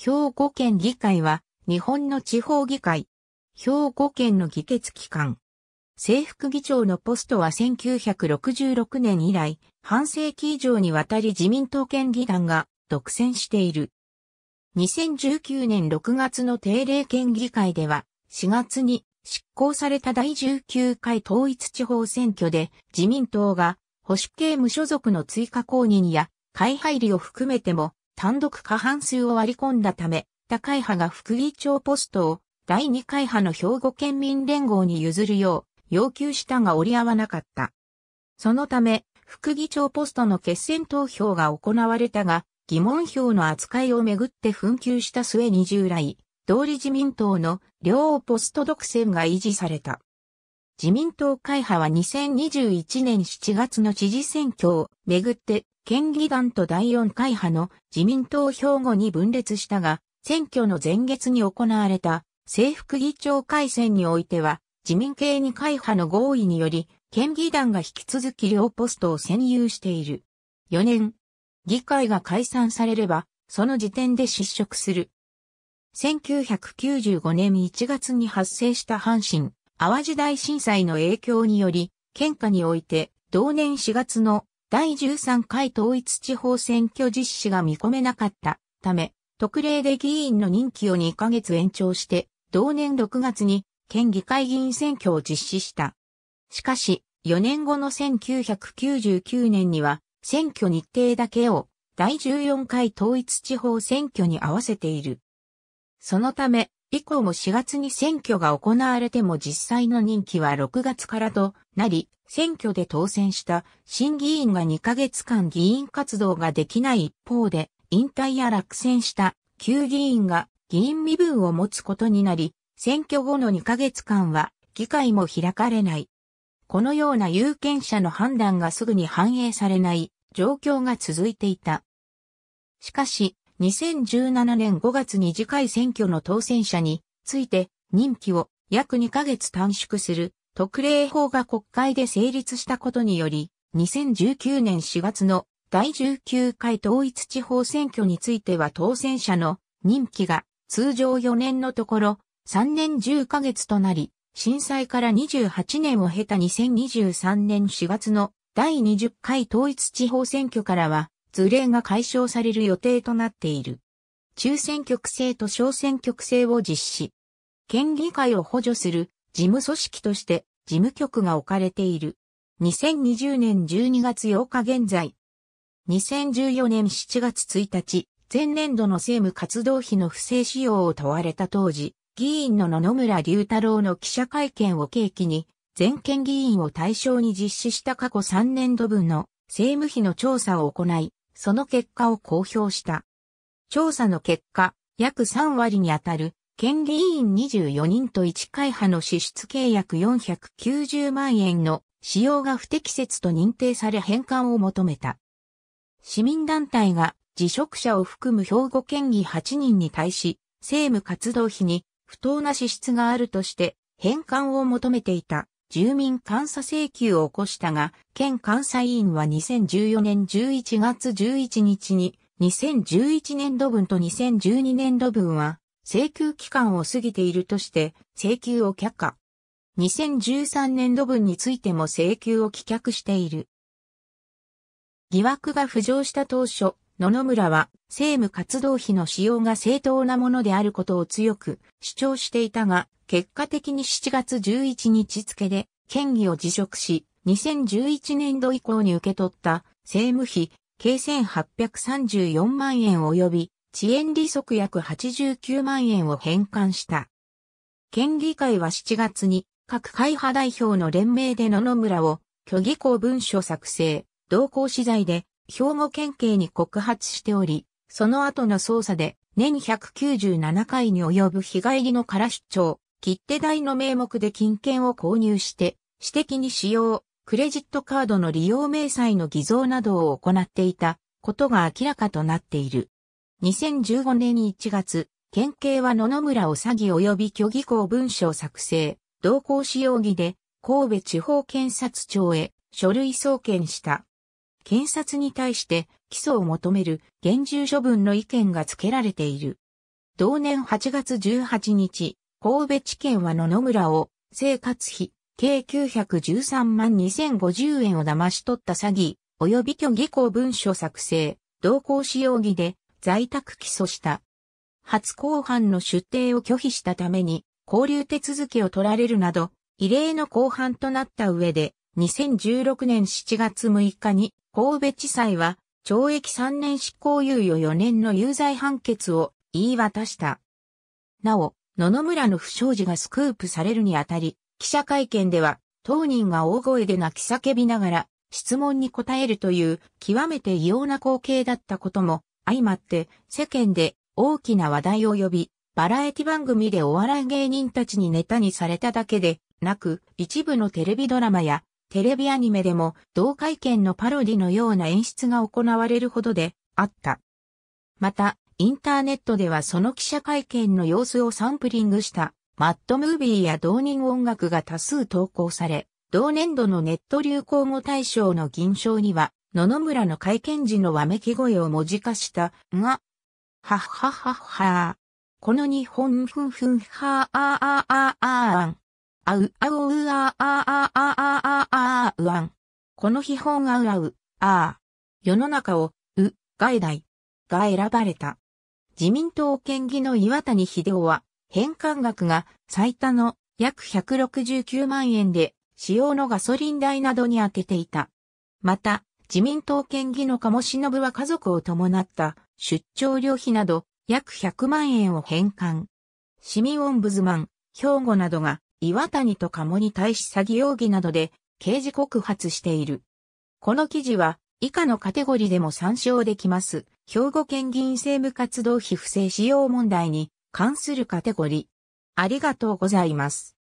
兵庫県議会は、日本の地方議会。兵庫県の議決機関。政府議長のポストは1966年以来、半世紀以上にわたり自民党県議団が独占している。2019年6月の定例県議会では、4月に執行された第19回統一地方選挙で自民党が保守系無所属の追加公認や会配理を含めても単独過半数を割り込んだため、高い派が副議長ポストを第二回派の兵庫県民連合に譲るよう要求したが折り合わなかった。そのため、副議長ポストの決選投票が行われたが、疑問票の扱いをめぐって紛糾した末に従来、同理自民党の両ポスト独占が維持された。自民党会派は2021年7月の知事選挙をめぐって県議団と第四会派の自民党兵庫に分裂したが、選挙の前月に行われた政府議長改選においては、自民系二会派の合意により、県議団が引き続き両ポストを占有している。4年、議会が解散されれば、その時点で失職する。1995年1月に発生した阪神、淡路大震災の影響により、県下において、同年4月の第13回統一地方選挙実施が見込めなかったため、特例で議員の任期を2ヶ月延長して、同年6月に県議会議員選挙を実施した。しかし、4年後の1999年には、選挙日程だけを第14回統一地方選挙に合わせている。そのため、以降も4月に選挙が行われても実際の任期は6月からとなり、選挙で当選した新議員が2ヶ月間議員活動ができない一方で、引退や落選した旧議員が議員身分を持つことになり、選挙後の2ヶ月間は議会も開かれない。このような有権者の判断がすぐに反映されない状況が続いていた。しかし、2017年5月に次回選挙の当選者について任期を約2ヶ月短縮する特例法が国会で成立したことにより、2019年4月の第19回統一地方選挙については当選者の任期が通常4年のところ3年10ヶ月となり、震災から28年を経た2023年4月の第20回統一地方選挙からは図例が解消される予定となっている。中選挙区制と小選挙区制を実施。県議会を補助する事務組織として事務局が置かれている。2020年12月8日現在。2014年7月1日、前年度の政務活動費の不正使用を問われた当時、議員の野々村隆太郎の記者会見を契機に、全県議員を対象に実施した過去3年度分の政務費の調査を行い、その結果を公表した。調査の結果、約3割にあたる県議委員24人と1会派の支出契約490万円の使用が不適切と認定され返還を求めた。市民団体が辞職者を含む兵庫県議8人に対し、政務活動費に不当な支出があるとして返還を求めていた。住民監査請求を起こしたが、県監査委員は2014年11月11日に、2011年度分と2012年度分は、請求期間を過ぎているとして、請求を却下。2013年度分についても請求を棄却している。疑惑が浮上した当初、野々村は政務活動費の使用が正当なものであることを強く主張していたが、結果的に7月11日付で、県議を辞職し、2011年度以降に受け取った政務費、計1834万円及び、遅延利息約89万円を返還した。県議会は7月に、各会派代表の連名で野々村を、虚偽公文書作成、同行資材で、兵庫県警に告発しており、その後の捜査で、年197回に及ぶ日帰りの空出張、切手代の名目で金券を購入して、私的に使用、クレジットカードの利用明細の偽造などを行っていたことが明らかとなっている。2015年1月、県警は野々村を詐欺及び虚偽公文書作成、同行使用疑で神戸地方検察庁へ書類送検した。検察に対して起訴を求める厳重処分の意見が付けられている。同年8月18日、神戸地検は野々村を生活費計913万2050円を騙し取った詐欺及び虚偽公文書作成、同行使容疑で在宅起訴した。初公判の出廷を拒否したために、交流手続きを取られるなど、異例の公判となった上で、2016年7月6日に、神戸地裁は、懲役3年執行猶予4年の有罪判決を言い渡した。なお、野々村の不祥事がスクープされるにあたり、記者会見では、当人が大声で泣き叫びながら、質問に答えるという、極めて異様な光景だったことも、相まって世間で大きな話題を呼び、バラエティ番組でお笑い芸人たちにネタにされただけでなく、一部のテレビドラマやテレビアニメでも同会見のパロディのような演出が行われるほどであった。また、インターネットではその記者会見の様子をサンプリングしたマットムービーや同人音楽が多数投稿され、同年度のネット流行語大賞の銀賞には、野々村の会見時のわめき声を文字化した、が、はっはっはっはこの日本ふんふんはーあーあーあーあーあん。あうあううあーあーあああああうあん。この日本あうあう、あー。世の中を、う、外来が選ばれた。自民党県議の岩谷秀夫は、返還額が最多の約169万円で、使用のガソリン代などに充てていた。また、自民党県議の鴨忍は家族を伴った出張旅費など約100万円を返還。市民オンブズマン、兵庫などが岩谷と鴨に対し詐欺容疑などで刑事告発している。この記事は以下のカテゴリでも参照できます。兵庫県議員政務活動費不正使用問題に関するカテゴリー。ありがとうございます。